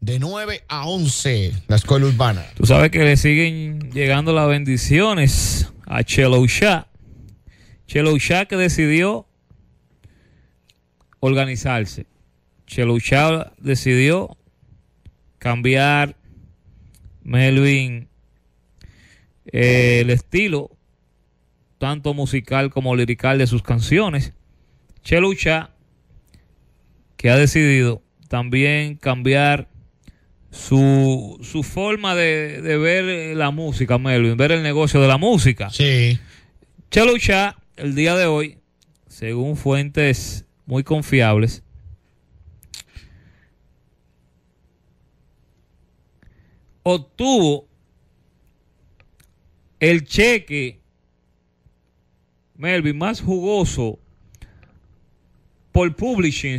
de 9 a 11, la escuela urbana. Tú sabes que le siguen llegando las bendiciones a Chelo Shah. Chelo Shah que decidió organizarse. Chelo decidió cambiar Melvin eh, el estilo tanto musical como lirical de sus canciones. Shah que ha decidido también cambiar su, su forma de, ver la música, Melvin, ver el negocio de la música. Sí. Chalo el día de hoy, según fuentes muy confiables, obtuvo el cheque, Melvin, más jugoso por publishing,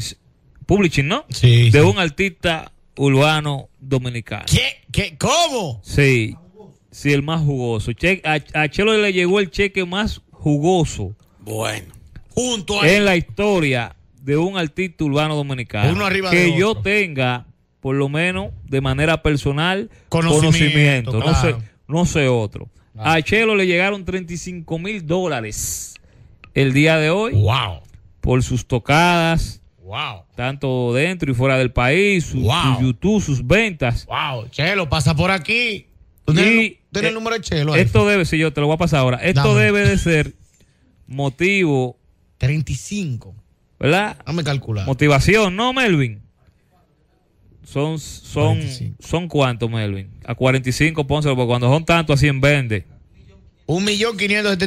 publishing ¿no? Sí, de un artista urbano dominicano. ¿Qué? ¿Qué? ¿Cómo? Sí, sí, el más jugoso. Che, a, Chelo le llegó el cheque más jugoso. Bueno, junto a En la historia de un artista urbano dominicano. Que yo tenga, por lo menos de manera personal, conocimiento. No, sé, no sé otro. A Chelo le llegaron 35 mil dólares el día de hoy. ¡Wow! Por sus tocadas Wow. Tanto dentro y fuera del país, su, YouTube, sus ventas. Wow, Chelo, pasa por aquí. el, eh, número de Chelo? Esto debe, si yo te lo voy a pasar ahora, esto debe de ser motivo. 35. ¿Verdad? me calcular. Motivación, ¿no, Melvin? Son, son, son cuántos, Melvin? A 45, pónselo, porque cuando son tantos, así en vende. Un millón quinientos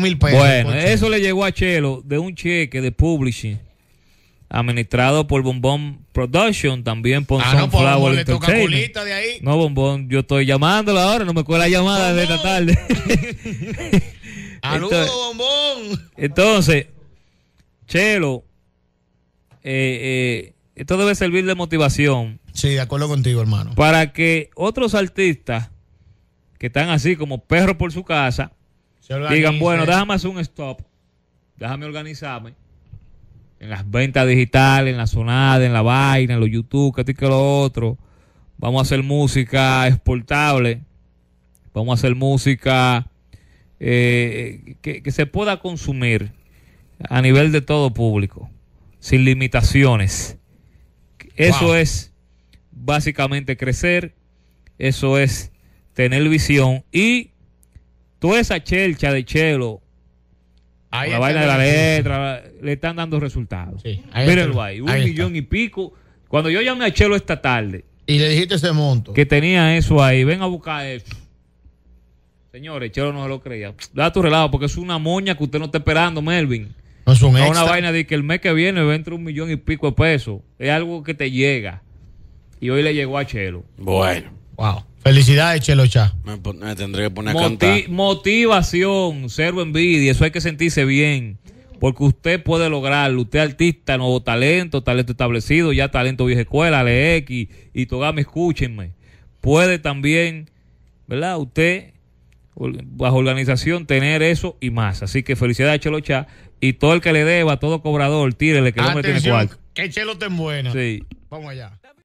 mil pesos. Bueno, eso le llegó a Chelo de un cheque de publishing administrado por Bombón Production, también por ah, no, No, Bombón, yo estoy llamándolo ahora, no me cuela la llamada de esta tarde. Saludos, Bombón. Entonces, Chelo, eh, eh, esto debe servir de motivación. Sí, de acuerdo contigo, hermano. Para que otros artistas que están así como perros por su casa digan, bueno, déjame hacer un stop, déjame organizarme en las ventas digitales, en la sonada, en la vaina, en los YouTube, que esto que lo otro. Vamos a hacer música exportable. Vamos a hacer música eh, que, se pueda consumir a nivel de todo público, sin limitaciones. Eso es básicamente crecer, eso es tener visión y toda esa chelcha de chelo la vaina de la letra, le están dando resultados. Sí, ahí un millón y pico. Cuando yo llamé a Chelo esta tarde. Y le dijiste ese monto. Que tenía eso ahí, ven a buscar eso. Señores, Chelo no se lo creía. Da tu relato, porque es una moña que usted no está esperando, Melvin. es una vaina de que el mes que viene va entre un millón y pico de pesos. Es algo que te llega. Y hoy le llegó a Chelo. Bueno. Wow. Felicidades, Chelo Me, tendré que poner Motivación, cero envidia, eso hay que sentirse bien. Porque usted puede lograrlo. Usted artista, nuevo talento, talento establecido, ya talento vieja escuela, LX y, y Me escúchenme. Puede también, ¿verdad? Usted, bajo organización, tener eso y más. Así que felicidades, Chelocha. Y todo el que le deba, todo cobrador, tírele que el hombre tiene cuarto. Que Chelo te buena. Sí. Vamos allá.